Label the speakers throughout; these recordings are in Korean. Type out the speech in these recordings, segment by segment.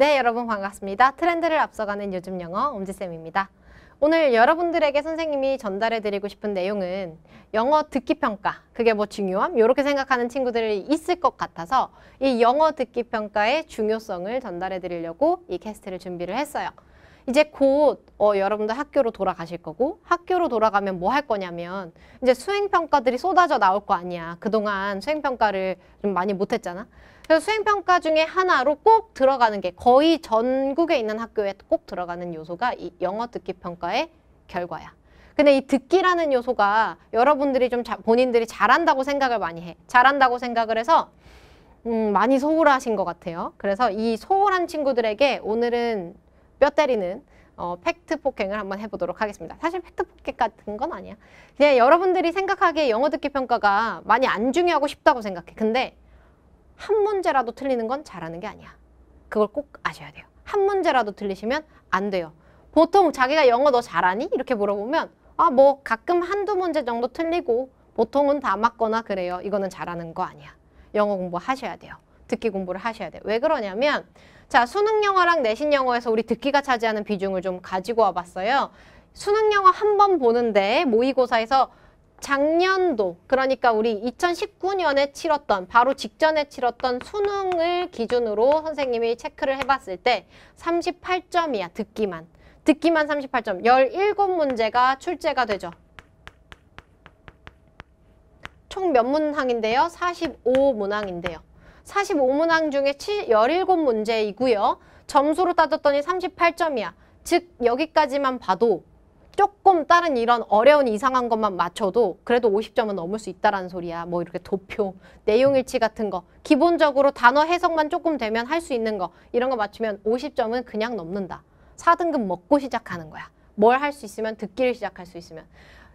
Speaker 1: 네, 여러분 반갑습니다. 트렌드를 앞서가는 요즘 영어 엄지쌤입니다. 오늘 여러분들에게 선생님이 전달해드리고 싶은 내용은 영어 듣기 평가, 그게 뭐 중요함? 이렇게 생각하는 친구들이 있을 것 같아서 이 영어 듣기 평가의 중요성을 전달해드리려고 이 캐스트를 준비를 했어요. 이제 곧 어, 여러분들 학교로 돌아가실 거고 학교로 돌아가면 뭐 할 거냐면 이제 수행평가들이 쏟아져 나올 거 아니야. 그동안 수행평가를 좀 많이 못했잖아. 그래서 수행평가 중에 하나로 꼭 들어가는 게 거의 전국에 있는 학교에 꼭 들어가는 요소가 이 영어 듣기 평가의 결과야. 근데 이 듣기라는 요소가 여러분들이 좀 자, 본인들이 잘한다고 생각을 많이 해. 잘한다고 생각을 해서 음, 많이 소홀하신 것 같아요. 그래서 이 소홀한 친구들에게 오늘은 뼈 때리는 어, 팩트 폭행을 한번 해보도록 하겠습니다. 사실 팩트 폭행 같은 건 아니야. 그냥 여러분들이 생각하기에 영어 듣기 평가가 많이 안 중요하고 싶다고 생각해. 근데 한 문제라도 틀리는 건 잘하는 게 아니야. 그걸 꼭 아셔야 돼요. 한 문제라도 틀리시면 안 돼요. 보통 자기가 영어 너 잘하니? 이렇게 물어보면 아 뭐 가끔 한두 문제 정도 틀리고 보통은 다 맞거나 그래요. 이거는 잘하는 거 아니야. 영어 공부 하셔야 돼요. 듣기 공부를 하셔야 돼요. 왜 그러냐면 자 수능 영어랑 내신 영어에서 우리 듣기가 차지하는 비중을 좀 가지고 와봤어요. 수능 영어 한 번 보는데 모의고사에서 작년도 그러니까 우리 2019년에 치렀던 바로 직전에 치렀던 수능을 기준으로 선생님이 체크를 해봤을 때 38점이야 듣기만 듣기만 38점 17문제가 출제가 되죠 총 몇 문항인데요? 45문항인데요 45문항 중에 17문제이고요 점수로 따졌더니 38점이야 즉 여기까지만 봐도 조금 다른 이런 어려운 이상한 것만 맞춰도 그래도 50점은 넘을 수 있다라는 소리야. 뭐 이렇게 도표, 내용일치 같은 거. 기본적으로 단어 해석만 조금 되면 할 수 있는 거. 이런 거 맞추면 50점은 그냥 넘는다. 4등급 먹고 시작하는 거야. 뭘 할 수 있으면 듣기를 시작할 수 있으면.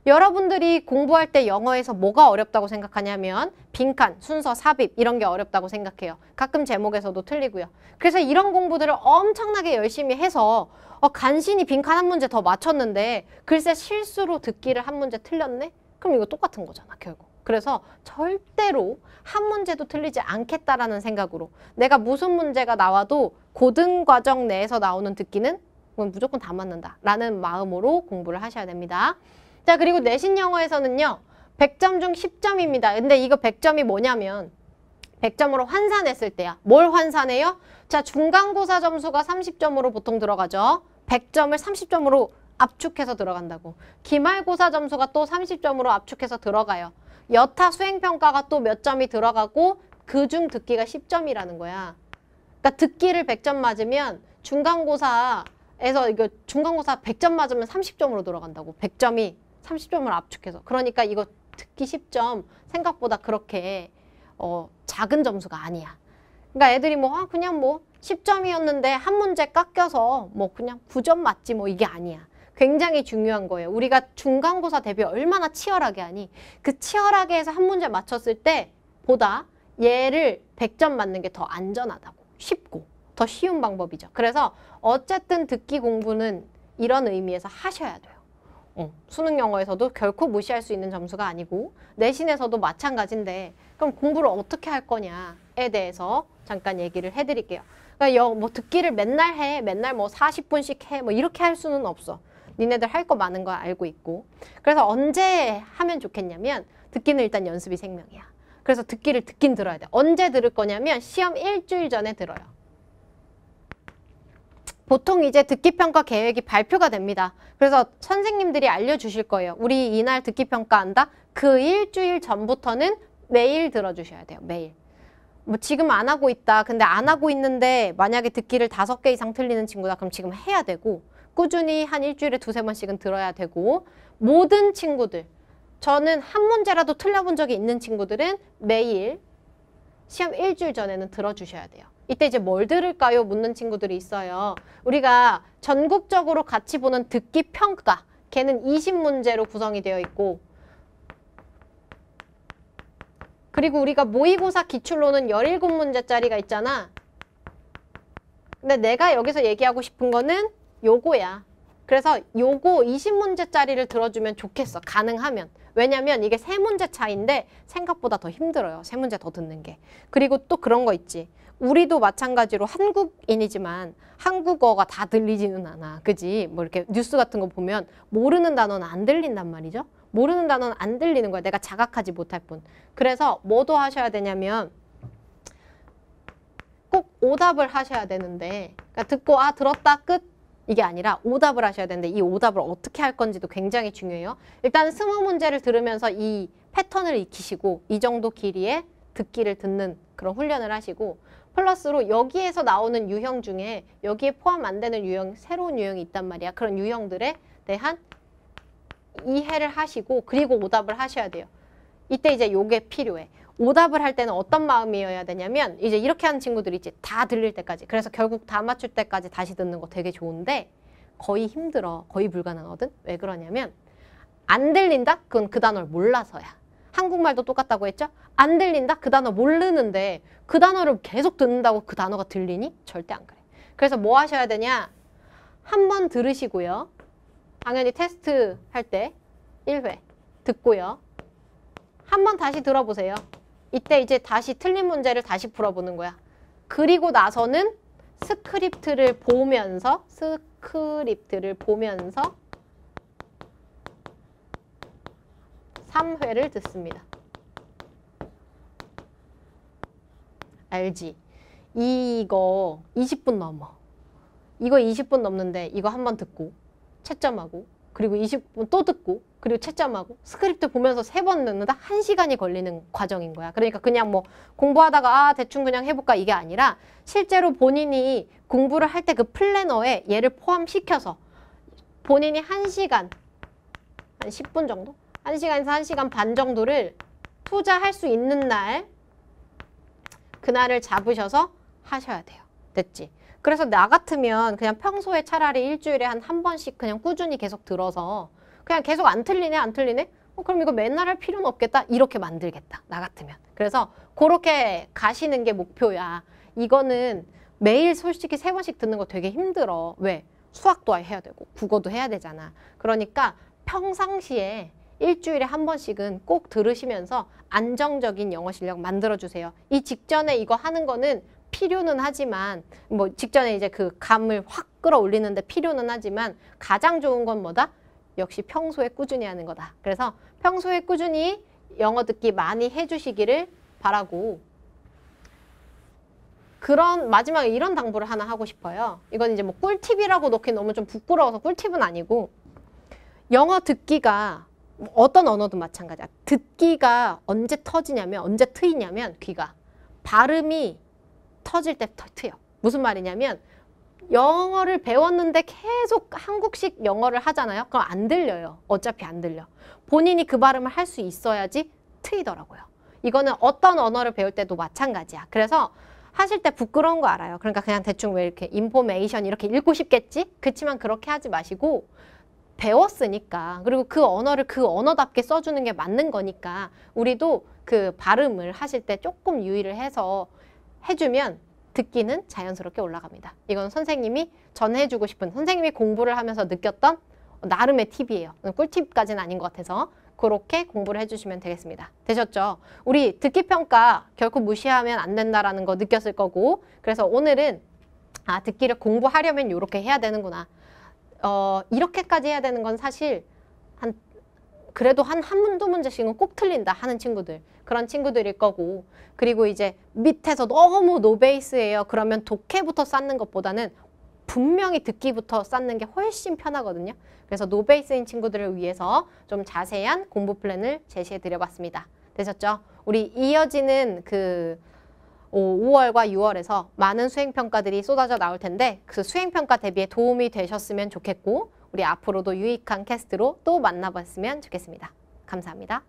Speaker 1: 여러분들이 공부할 때 영어에서 뭐가 어렵다고 생각하냐면 빈칸, 순서, 삽입 이런 게 어렵다고 생각해요. 가끔 제목에서도 틀리고요. 그래서 이런 공부들을 엄청나게 열심히 해서 어, 간신히 빈칸 한 문제 더 맞췄는데 글쎄 실수로 듣기를 한 문제 틀렸네? 그럼 이거 똑같은 거잖아 결국. 그래서 절대로 한 문제도 틀리지 않겠다라는 생각으로 내가 무슨 문제가 나와도 고등 과정 내에서 나오는 듣기는 무조건 다 맞는다라는 마음으로 공부를 하셔야 됩니다. 자 그리고 내신 영어에서는요. 100점 중 10점입니다. 근데 이거 100점이 뭐냐면 100점으로 환산했을 때야. 뭘 환산해요? 자 중간고사 점수가 30점으로 보통 들어가죠. 100점을 30점으로 압축해서 들어간다고. 기말고사 점수가 또 30점으로 압축해서 들어가요. 여타 수행평가가 또 몇 점이 들어가고 그 중 듣기가 10점이라는 거야. 그러니까 듣기를 100점 맞으면 중간고사에서 이거 중간고사 100점 맞으면 30점으로 들어간다고. 100점이 30점을 압축해서 그러니까 이거 듣기 10점 생각보다 그렇게 어, 작은 점수가 아니야. 그러니까 애들이 뭐 아, 그냥 뭐 10점이었는데 한 문제 깎여서 뭐 그냥 9점 맞지 뭐 이게 아니야. 굉장히 중요한 거예요. 우리가 중간고사 대비 얼마나 치열하게 하니 그 치열하게 해서 한 문제 맞췄을 때 보다 얘를 100점 맞는 게 더 안전하다고 쉽고 더 쉬운 방법이죠. 그래서 어쨌든 듣기 공부는 이런 의미에서 하셔야 돼요. 어, 수능 영어에서도 결코 무시할 수 있는 점수가 아니고 내신에서도 마찬가지인데 그럼 공부를 어떻게 할 거냐에 대해서 잠깐 얘기를 해드릴게요. 그러니까 뭐 듣기를 맨날 해, 맨날 뭐 40분씩 해, 뭐 이렇게 할 수는 없어. 니네들 할 거 많은 거 알고 있고. 그래서 언제 하면 좋겠냐면 듣기는 일단 연습이 생명이야. 그래서 듣기를 듣긴 들어야 돼. 언제 들을 거냐면 시험 일주일 전에 들어요. 보통 이제 듣기평가 계획이 발표가 됩니다. 그래서 선생님들이 알려주실 거예요. 우리 이날 듣기평가 한다? 그 일주일 전부터는 매일 들어주셔야 돼요. 매일. 뭐 지금 안 하고 있다. 근데 안 하고 있는데 만약에 듣기를 다섯 개 이상 틀리는 친구다. 그럼 지금 해야 되고 꾸준히 한 일주일에 두세 번씩은 들어야 되고 모든 친구들 저는 한 문제라도 틀려본 적이 있는 친구들은 매일 시험 일주일 전에는 들어주셔야 돼요. 이때 이제 뭘 들을까요? 묻는 친구들이 있어요. 우리가 전국적으로 같이 보는 듣기 평가. 걔는 20문제로 구성이 되어 있고 그리고 우리가 모의고사 기출로는 17문제짜리가 있잖아. 근데 내가 여기서 얘기하고 싶은 거는 요거야. 그래서 요거 20문제짜리를 들어주면 좋겠어. 가능하면. 왜냐면 이게 세문제 차인데 생각보다 더 힘들어요. 세문제더 듣는 게. 그리고 또 그런 거 있지. 우리도 마찬가지로 한국인이지만 한국어가 다 들리지는 않아. 그지? 뭐 이렇게 뉴스 같은 거 보면 모르는 단어는 안 들린단 말이죠. 모르는 단어는 안 들리는 거야. 내가 자각하지 못할 뿐. 그래서 뭐도 하셔야 되냐면 꼭 오답을 하셔야 되는데 그러니까 듣고 아 들었다 끝 이게 아니라 오답을 하셔야 되는데 이 오답을 어떻게 할 건지도 굉장히 중요해요. 일단 스무 문제를 들으면서 이 패턴을 익히시고 이 정도 길이의 듣기를 듣는 그런 훈련을 하시고 플러스로 여기에서 나오는 유형 중에 여기에 포함 안 되는 유형, 새로운 유형이 있단 말이야. 그런 유형들에 대한 이해를 하시고 그리고 오답을 하셔야 돼요. 이때 이제 요게 필요해. 오답을 할 때는 어떤 마음이어야 되냐면 이제 이렇게 하는 친구들이 이제 다 들릴 때까지 그래서 결국 다 맞출 때까지 다시 듣는 거 되게 좋은데 거의 힘들어. 거의 불가능하거든. 왜 그러냐면 안 들린다? 그건 그 단어를 몰라서야. 한국말도 똑같다고 했죠? 안 들린다? 그 단어 모르는데 그 단어를 계속 듣는다고 그 단어가 들리니? 절대 안 그래. 그래서 뭐 하셔야 되냐? 한 번 들으시고요. 당연히 테스트 할 때 1회 듣고요. 한 번 다시 들어보세요. 이때 이제 다시 틀린 문제를 다시 풀어보는 거야. 그리고 나서는 스크립트를 보면서 스크립트를 보면서 3회를 듣습니다. 알지? 이거 20분 넘어. 이거 20분 넘는데 이거 한 번 듣고 채점하고 그리고 20분 또 듣고 그리고 채점하고 스크립트 보면서 세번 넣는다 한시간이 걸리는 과정인 거야. 그러니까 그냥 뭐 공부하다가 아 대충 그냥 해볼까 이게 아니라 실제로 본인이 공부를 할 때 그 플래너에 얘를 포함시켜서 본인이 한시간한 10분 정도? 1시간에서 1시간 반 정도를 투자할 수 있는 날 그날을 잡으셔서 하셔야 돼요. 됐지? 그래서 나 같으면 그냥 평소에 차라리 일주일에 한 한 번씩 그냥 꾸준히 계속 들어서 그냥 계속 안 틀리네 안 틀리네 어, 그럼 이거 맨날 할 필요는 없겠다 이렇게 만들겠다 나 같으면 그래서 그렇게 가시는 게 목표야 이거는 매일 솔직히 세 번씩 듣는 거 되게 힘들어 왜? 수학도 해야 되고 국어도 해야 되잖아 그러니까 평상시에 일주일에 한 번씩은 꼭 들으시면서 안정적인 영어 실력 만들어주세요. 이 직전에 이거 하는 거는 필요는 하지만 뭐 직전에 이제 그 감을 확 끌어올리는데 필요는 하지만 가장 좋은 건 뭐다? 역시 평소에 꾸준히 하는 거다. 그래서 평소에 꾸준히 영어 듣기 많이 해주시기를 바라고 그런 마지막에 이런 당부를 하나 하고 싶어요. 이건 이제 뭐 꿀팁이라고 넣긴 너무 좀 부끄러워서 꿀팁은 아니고 영어 듣기가 어떤 언어도 마찬가지야. 듣기가 언제 터지냐면 언제 트이냐면 귀가 발음이 터질 때 트여. 무슨 말이냐면 영어를 배웠는데 계속 한국식 영어를 하잖아요. 그럼 안 들려요. 어차피 안 들려. 본인이 그 발음을 할 수 있어야지 트이더라고요. 이거는 어떤 언어를 배울 때도 마찬가지야. 그래서 하실 때 부끄러운 거 알아요. 그러니까 그냥 대충 왜 이렇게 인포메이션 이렇게 읽고 싶겠지? 그치만 그렇게 하지 마시고 배웠으니까 그리고 그 언어를 그 언어답게 써주는 게 맞는 거니까 우리도 그 발음을 하실 때 조금 유의를 해서 해주면 듣기는 자연스럽게 올라갑니다. 이건 선생님이 전해주고 싶은 선생님이 공부를 하면서 느꼈던 나름의 팁이에요. 꿀팁까지는 아닌 것 같아서 그렇게 공부를 해주시면 되겠습니다. 되셨죠? 우리 듣기평가 결코 무시하면 안 된다라는 거 느꼈을 거고 그래서 오늘은 아 듣기를 공부하려면 이렇게 해야 되는구나 어, 이렇게까지 해야 되는 건 사실 한 그래도 한 한문두 문제씩은 꼭 틀린다 하는 친구들 그런 친구들일 거고 그리고 이제 밑에서 너무 노베이스예요 그러면 독해부터 쌓는 것보다는 분명히 듣기부터 쌓는 게 훨씬 편하거든요 그래서 노베이스인 친구들을 위해서 좀 자세한 공부 플랜을 제시해 드려봤습니다 되셨죠? 우리 이어지는 그 5월과 6월에서 많은 수행평가들이 쏟아져 나올 텐데 그 수행평가 대비에 도움이 되셨으면 좋겠고 우리 앞으로도 유익한 캐스트로 또 만나봤으면 좋겠습니다. 감사합니다.